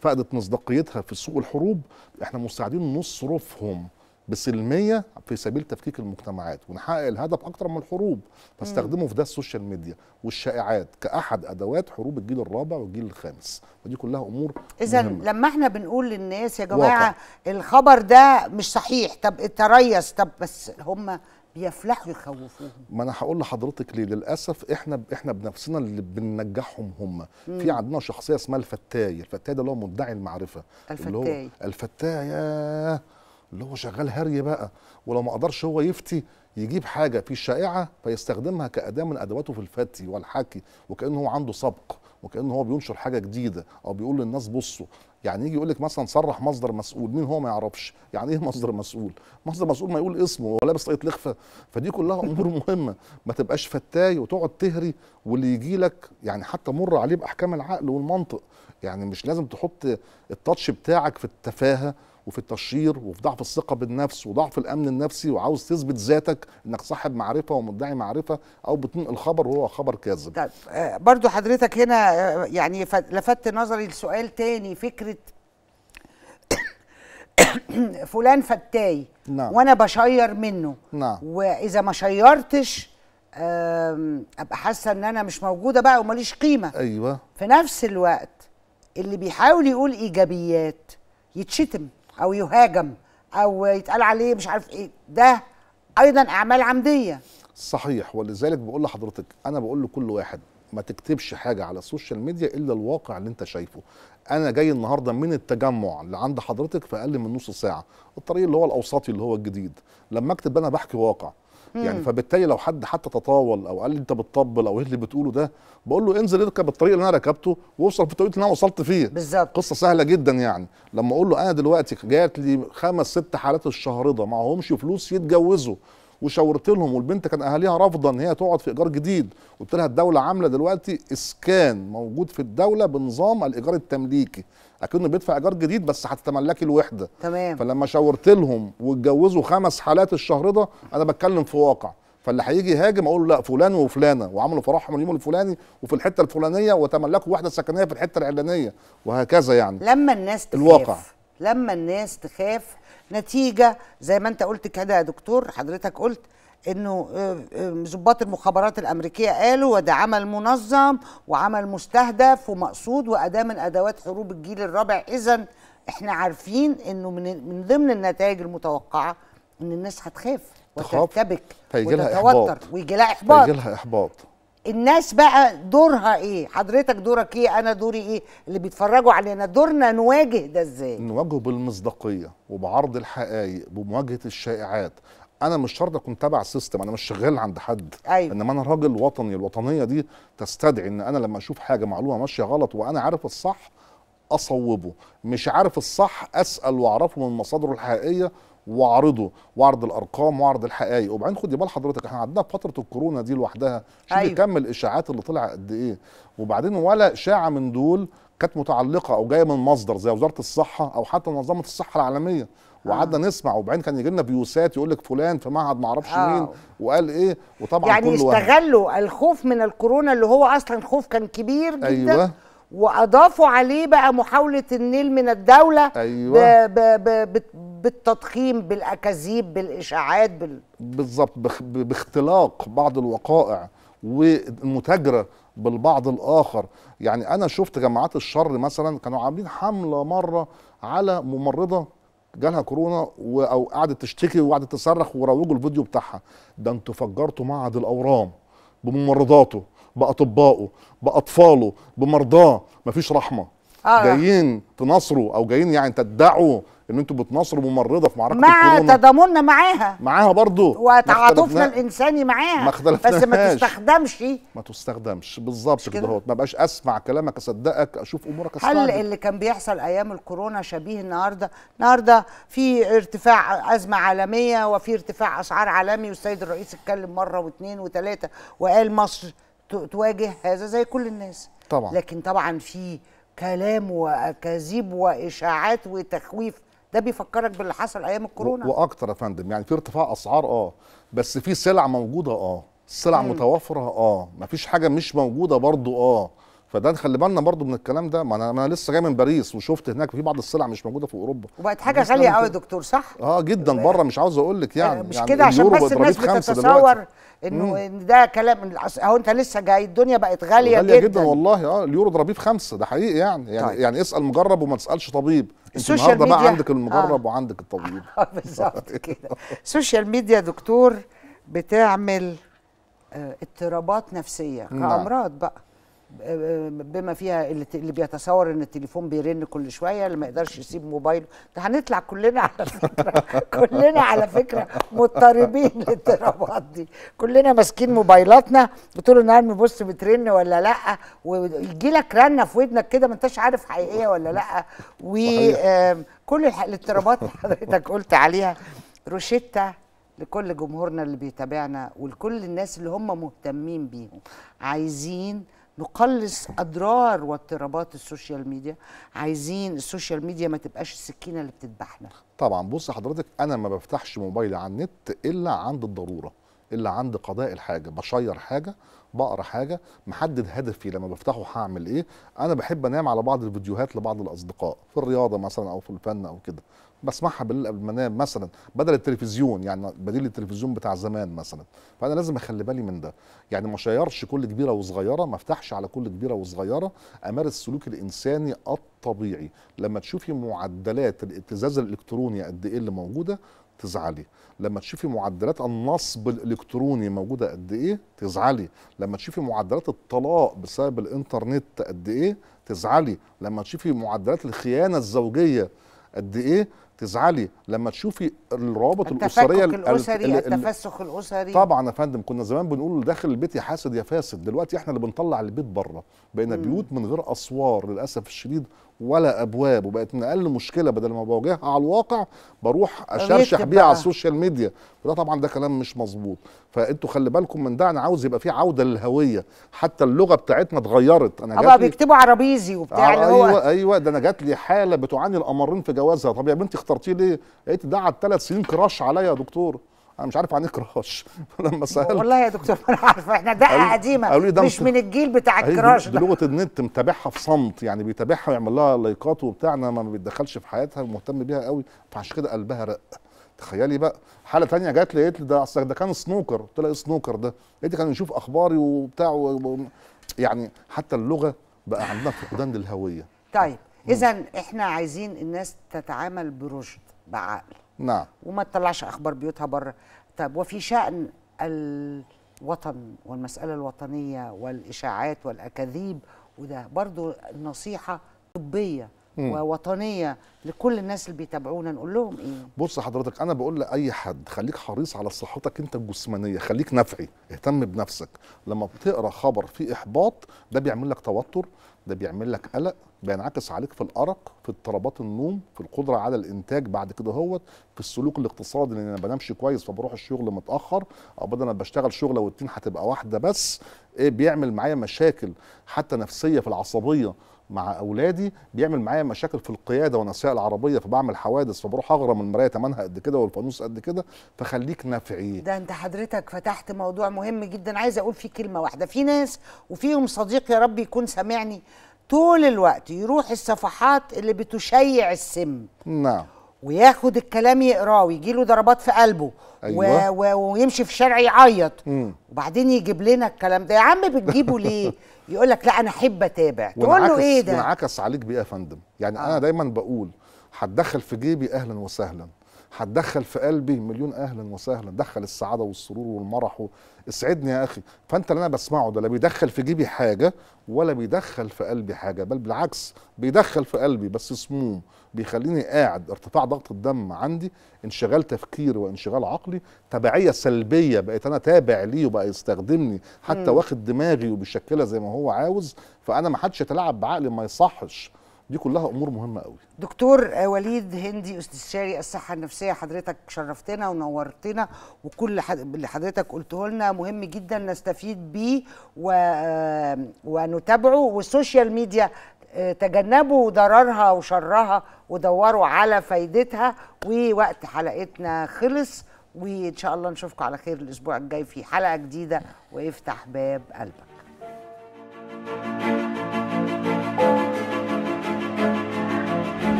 فقدت مصداقيتها في سوق الحروب احنا مستعدين نصرفهم بسلميه في سبيل تفكيك المجتمعات ونحقق الهدف اكتر من الحروب فاستخدموا في ده السوشيال ميديا والشائعات كاحد ادوات حروب الجيل الرابع والجيل الخامس ودي كلها امور اذا لما احنا بنقول للناس يا جماعه واقع. الخبر ده مش صحيح طب التريث طب بس هم بيفلحوا يخوفوهم ما انا هقول لحضرتك ليه للاسف احنا ب... احنا بنفسنا اللي بننجحهم هم في عندنا شخصيه اسمها الفتاي الفتاي ده اللي هو مدعي المعرفه الفتاي اللي هو الفتاي اللي هو شغال هري بقى ولو ما قدرش هو يفتي يجيب حاجه في الشائعه فيستخدمها كاداه من ادواته في الفتي والحكي وكانه هو عنده سبق وكانه هو بينشر حاجه جديده او بيقول للناس بصوا يعني يجي يقول لك مثلا صرح مصدر مسؤول مين هو ما يعرفش يعني ايه مصدر مسؤول مصدر مسؤول ما يقول اسمه هو لابس طاقه لخفه فدي كلها امور مهمه ما تبقاش فتاي وتقعد تهري واللي يجي لك يعني حتى مر عليه باحكام العقل والمنطق يعني مش لازم تحط التاتش بتاعك في التفاهه وفي التشهير وفي ضعف الثقه بالنفس وضعف الامن النفسي وعاوز تثبت ذاتك انك صاحب معرفه ومدعي معرفه او بتنقل خبر وهو خبر كاذب طيب آه، برضو حضرتك هنا آه، يعني لفت نظري لسؤال تاني فكره فلان فتاي نعم. وانا بشير منه نعم. واذا ما شيرتش ابقى حاسه ان انا مش موجوده بقى وماليش قيمه ايوه في نفس الوقت اللي بيحاول يقول ايجابيات يتشتم او يهاجم او يتقال عليه مش عارف ايه ده ايضا اعمال عمديه صحيح ولذلك بقول لحضرتك انا بقول لكل واحد ما تكتبش حاجه على السوشيال ميديا الا الواقع اللي انت شايفه انا جاي النهارده من التجمع اللي عند حضرتك في اقل من نص ساعه الطريق اللي هو الاوسطي اللي هو الجديد لما اكتب انا بحكي واقع يعني فبالتالي لو حد حتى تطاول او قال لي انت بتطبل او ايه اللي بتقوله ده بقول له انزل اركب الطريق اللي انا ركبته واوصل في الطريق اللي انا وصلت فيه بالزبط. قصه سهله جدا يعني لما اقول له انا دلوقتي جات لي خمس ست حالات الشهرضه معهمش فلوس يتجوزوا وشاورت لهم والبنت كان اهاليها رافضه ان هي تقعد في ايجار جديد قلت لها الدوله عامله دلوقتي اسكان موجود في الدوله بنظام الايجار التمليكي اكنه بيدفع ايجار جديد بس هتتملكي الوحده تمام فلما شاورت لهم واتجوزوا خمس حالات الشهر ده انا بتكلم في واقع فاللي هيجي يهاجم اقول له لا فلان وفلانه وعملوا فرحهم اليوم الفلاني وفي الحته الفلانيه وتملكوا وحده سكنيه في الحته العلانيه وهكذا يعني لما الناس تخاف الواقع لما الناس تخاف نتيجه زي ما انت قلت كده يا دكتور حضرتك قلت انه ضباط آه، آه، المخابرات الامريكيه قالوا وده عمل منظم وعمل مستهدف ومقصود واداه من ادوات حروب الجيل الرابع اذا احنا عارفين انه من من ضمن النتائج المتوقعه ان الناس هتخاف وترتبك وتتوتر ويجي لها احباط الناس بقى دورها ايه حضرتك دورك ايه انا دوري ايه اللي بيتفرجوا علينا دورنا نواجه ده ازاي نواجهه بالمصداقيه وبعرض الحقائق بمواجهه الشائعات انا مش شرط اكون تبع سيستم انا مش شغال عند حد أيوة. انما انا راجل وطني الوطنيه دي تستدعي ان انا لما اشوف حاجه معلومه ماشيه غلط وانا عارف الصح اصوبه مش عارف الصح اسال واعرفه من مصادره الحقيقيه وعرضه وعرض الارقام وعرض الحقائق وبعدين خدي بال حضرتك احنا عندنا فتره الكورونا دي لوحدها شوفي أيوة. كم الاشاعات اللي طلع قد ايه وبعدين ولا اشاعه من دول كانت متعلقه او جايه من مصدر زي وزاره الصحه او حتى منظمه الصحه العالميه وقعدنا آه. نسمع وبعدين كان يجي لنا فيوسات يقول لك فلان في معهد ما اعرفش آه. مين وقال ايه وطبعا يعني استغلوا الخوف من الكورونا اللي هو اصلا خوف كان كبير جدا أيوة. واضافوا عليه بقى محاوله النيل من الدوله أيوة. ب ب ب بالتضخيم بالاكاذيب بالاشاعات بال... بالظبط باختلاق بعض الوقائع والمتاجره بالبعض الاخر يعني انا شفت جماعات الشر مثلا كانوا عاملين حمله مره على ممرضه جالها كورونا و... او قعدت تشتكي وقعدت تصرخ وروجوا الفيديو بتاعها ده انتوا فجرتوا معهد الاورام بممرضاته باطبائه باطفاله بمرضاه مفيش رحمه آه جايين تناصروا او جايين يعني تدعوا ان انتوا بتناصروا ممرضه في معركه مع الكورونا مع تضامننا معاها معاها برضو وتعاطفنا الانساني معاها ما اختلفناش بس ما تستخدمش ما تستخدمش بالظبط كده ما بقاش اسمع كلامك اصدقك اشوف امورك استعجل هل اللي كان بيحصل ايام الكورونا شبيه النهارده النهارده في ارتفاع ازمه عالميه وفي ارتفاع اسعار عالمي والسيد الرئيس اتكلم مره واثنين وثلاثه وقال مصر تواجه هذا زي كل الناس طبعا لكن طبعا في كلام واكاذيب واشاعات وتخويف ده بيفكرك باللي حصل ايام الكورونا واكتر يا فندم يعني في ارتفاع اسعار اه بس في سلع موجوده اه السلع متوفره اه مفيش حاجه مش موجوده برضو اه فده نخلي بالنا برضو من الكلام ده ما انا انا لسه جاي من باريس وشفت هناك في بعض السلع مش موجوده في اوروبا وبقت حاجه غاليه قوي يا دكتور صح اه جدا آه، بره مش عاوز اقول لك يعني آه، مش يعني كده عشان بس الناس بتتصور انه إن ده كلام اهو انت لسه جاي الدنيا بقت غاليه, غالية جدا. جدا والله اه اليورو ضربيه بخمسه ده حقيقي يعني يعني, طيب. يعني اسال مجرب وما تسالش طبيب السوشيال ميديا بقى عندك المجرب آه. وعندك الطبيب بالظبط كده السوشيال ميديا دكتور بتعمل آه، اضطرابات نفسيه نعم. كامراض بقى بما فيها اللي بيتصور ان التليفون بيرن كل شويه اللي ما يقدرش يسيب موبايله ده هنطلع كلنا على فكره كلنا على فكره مضطربين للاضطرابات دي كلنا ماسكين موبايلاتنا وطول النهار نبص بترن ولا لا ويجي لك رنه في ودنك كده ما انتش عارف حقيقيه ولا لا وكل الاضطرابات اللي حضرتك قلت عليها روشيتا لكل جمهورنا اللي بيتابعنا ولكل الناس اللي هم مهتمين بيهم عايزين نقلص اضرار واضطرابات السوشيال ميديا عايزين السوشيال ميديا ما تبقاش السكينه اللي بتذبحنا طبعا بص حضرتك انا ما بفتحش موبايلي على النت الا عند الضروره الا عند قضاء الحاجه بشير حاجه بقرا حاجه محدد هدفي لما بفتحه هعمل ايه انا بحب انام على بعض الفيديوهات لبعض الاصدقاء في الرياضه مثلا او في الفن او كده بسمعها بالليل قبل ما انام مثلا بدل التلفزيون يعني بديل التلفزيون بتاع زمان مثلا فانا لازم اخلي بالي من ده يعني ما شيرش كل كبيره وصغيره ما افتحش على كل كبيره وصغيره امارس السلوك الانساني الطبيعي لما تشوفي معدلات الابتزاز الالكتروني قد ايه اللي موجوده تزعلي لما تشوفي معدلات النصب الالكتروني موجوده قد ايه تزعلي لما تشوفي معدلات الطلاق بسبب الانترنت قد ايه تزعلي لما تشوفي معدلات الخيانه الزوجيه قد ايه تزعلي لما تشوفي الروابط الاسريه الاسري الـ التفسخ الاسري طبعا يا فندم كنا زمان بنقول داخل البيت يا حاسد يا فاسد دلوقتي احنا اللي بنطلع البيت بره بقينا بيوت من غير اسوار للاسف الشديد ولا ابواب وبقت من اقل مشكله بدل ما بواجهها على الواقع بروح اشرشح بيها على السوشيال ميديا وده طبعا ده كلام مش مظبوط فانتوا خلي بالكم من ده انا عاوز يبقى في عوده للهويه حتى اللغه بتاعتنا اتغيرت انا جات بيكتبوا عربيزي وبتاع اللي هو ايوه ايوه ده انا جات لي حاله بتعاني الامرين في جوازها طب يا بنتي اخترتيه ليه؟ لقيت ده قعد ثلاث سنين كراش عليا يا دكتور انا مش عارف عن ايه كراش لما سالت والله يا دكتور انا عارف احنا دقه قديمه قالولي ده مش من الجيل بتاع الكراش دي لغه النت متابعها في صمت يعني بيتابعها ويعمل لها لايكات وبتاع انا ما بيتدخلش في حياتها ومهتم بيها قوي فعشان كده قلبها رق تخيلي بقى حاله تانية جت لقيت لي ده اصل ده كان سنوكر قلت لها ايه سنوكر ده لقيت كان يشوف اخباري وبتاع و... يعني حتى اللغه بقى عندنا فقدان للهويه طيب اذا احنا عايزين الناس تتعامل برشد بعقل نعم وما تطلعش اخبار بيوتها بره طب وفي شان الوطن والمساله الوطنيه والاشاعات والاكاذيب وده برضو نصيحه طبيه مم. ووطنيه لكل الناس اللي بيتابعونا نقول لهم ايه بص حضرتك انا بقول لاي حد خليك حريص على صحتك انت الجسمانيه خليك نفعي اهتم بنفسك لما بتقرا خبر فيه احباط ده بيعمل لك توتر ده بيعمل لك قلق بينعكس عليك في الارق في اضطرابات النوم في القدره على الانتاج بعد كده هوت في السلوك الاقتصادي لان انا بنامش كويس فبروح الشغل متاخر او بدل ما بشتغل شغله والتين هتبقى واحده بس ايه بيعمل معايا مشاكل حتى نفسيه في العصبيه مع اولادي بيعمل معايا مشاكل في القياده وانا سايق العربيه فبعمل حوادث فبروح اغرم المرايه تمنها قد كده والفانوس قد كده فخليك نافعي ده انت حضرتك فتحت موضوع مهم جدا عايز اقول فيه كلمه واحده في ناس وفيهم صديق يا رب يكون سامعني طول الوقت يروح الصفحات اللي بتشيع السم نعم وياخد الكلام يقراه ويجي له ضربات في قلبه أيوة. و... و... ويمشي في الشارع يعيط وبعدين يجيب لنا الكلام ده يا عم بتجيبه ليه يقول لك لا انا احب اتابع تقول له ايه ده انعكس عليك بيه يا فندم يعني آه. انا دايما بقول هتدخل في جيبي اهلا وسهلا هتدخل في قلبي مليون اهلا وسهلا دخل السعاده والسرور والمرح اسعدني يا اخي فانت اللي انا بسمعه ده لا بيدخل في جيبي حاجه ولا بيدخل في قلبي حاجه بل بالعكس بيدخل في قلبي بس سموم بيخليني قاعد ارتفاع ضغط الدم عندي انشغال تفكيري وانشغال عقلي تبعيه سلبيه بقيت انا تابع ليه وبقى يستخدمني حتى م. واخد دماغي وبيشكلها زي ما هو عاوز فانا ما حدش يتلاعب بعقلي ما يصحش دي كلها امور مهمه قوي دكتور وليد هندي استشاري الصحه النفسيه حضرتك شرفتنا ونورتنا وكل حد... اللي حضرتك قلته لنا مهم جدا نستفيد بيه و... ونتابعه والسوشيال ميديا آه، تجنبوا ضررها وشرها ودوروا على فايدتها ووقت حلقتنا خلص وان شاء الله نشوفكم على خير الاسبوع الجاي في حلقه جديده وافتح باب قلبك